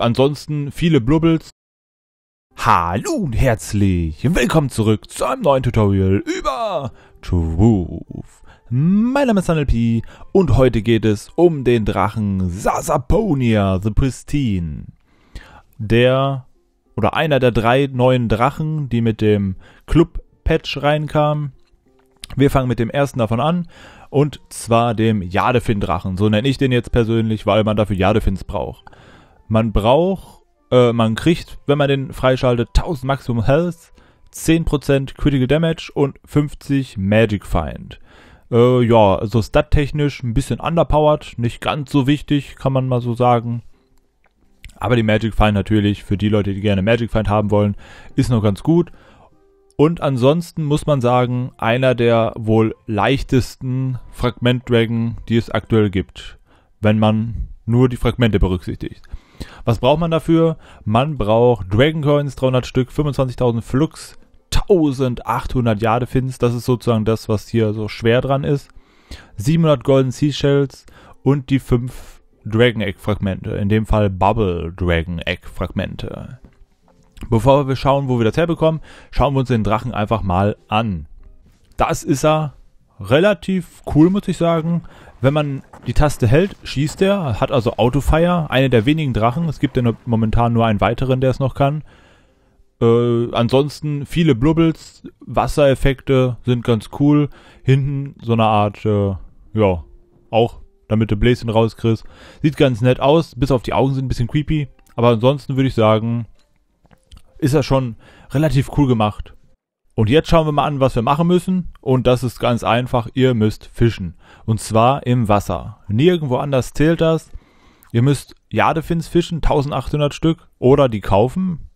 Ansonsten viele Blubbles. Hallo und herzlich willkommen zurück zu einem neuen Tutorial über Truth. Mein Name ist Daniel P. und heute geht es um den Drachen Sasaponia the Pristine. Der oder einer der drei neuen Drachen, die mit dem Club-Patch reinkamen. Wir fangen mit dem ersten davon an und zwar dem Jadefin-Drachen. So nenne ich den jetzt persönlich, weil man dafür Jadefins braucht. Man braucht, äh, man kriegt, wenn man den freischaltet, 1000 Maximum Health, 10% Critical Damage und 50 Magic Find. Äh, ja, also stat-technisch ein bisschen underpowered, nicht ganz so wichtig, kann man mal so sagen. Aber die Magic Find natürlich, für die Leute, die gerne Magic Find haben wollen, ist noch ganz gut. Und ansonsten muss man sagen, einer der wohl leichtesten Fragment-Dragon, die es aktuell gibt, wenn man nur die Fragmente berücksichtigt. Was braucht man dafür? Man braucht Dragon Coins, 300 Stück, 25.000 Flux, 1800 Fins, Das ist sozusagen das, was hier so schwer dran ist. 700 Golden Seashells und die 5 Dragon Egg Fragmente. In dem Fall Bubble Dragon Egg Fragmente. Bevor wir schauen, wo wir das herbekommen, schauen wir uns den Drachen einfach mal an. Das ist er. Relativ cool, muss ich sagen. Wenn man die Taste hält, schießt er, hat also Autofire, eine der wenigen Drachen. Es gibt ja momentan nur einen weiteren, der es noch kann. Äh, ansonsten viele Blubbles, Wassereffekte sind ganz cool. Hinten so eine Art, äh, ja, auch damit du Bläschen rauskriegst. Sieht ganz nett aus, bis auf die Augen sind ein bisschen creepy. Aber ansonsten würde ich sagen, ist er schon relativ cool gemacht. Und jetzt schauen wir mal an, was wir machen müssen. Und das ist ganz einfach. Ihr müsst fischen. Und zwar im Wasser. Nirgendwo anders zählt das. Ihr müsst Jadefins fischen, 1800 Stück, oder die kaufen.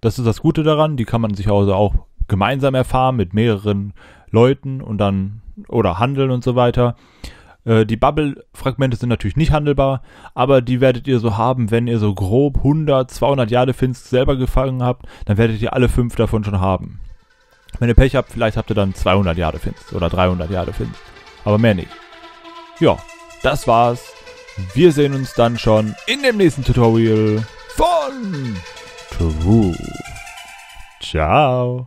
Das ist das Gute daran. Die kann man sich also auch gemeinsam erfahren mit mehreren Leuten und dann oder handeln und so weiter. Äh, die Bubble-Fragmente sind natürlich nicht handelbar, aber die werdet ihr so haben, wenn ihr so grob 100, 200 Jadefins selber gefangen habt, dann werdet ihr alle fünf davon schon haben. Wenn ihr Pech habt, vielleicht habt ihr dann 200 Jahre Finst oder 300 Jahre Finst. Aber mehr nicht. Ja, das war's. Wir sehen uns dann schon in dem nächsten Tutorial von True. Ciao.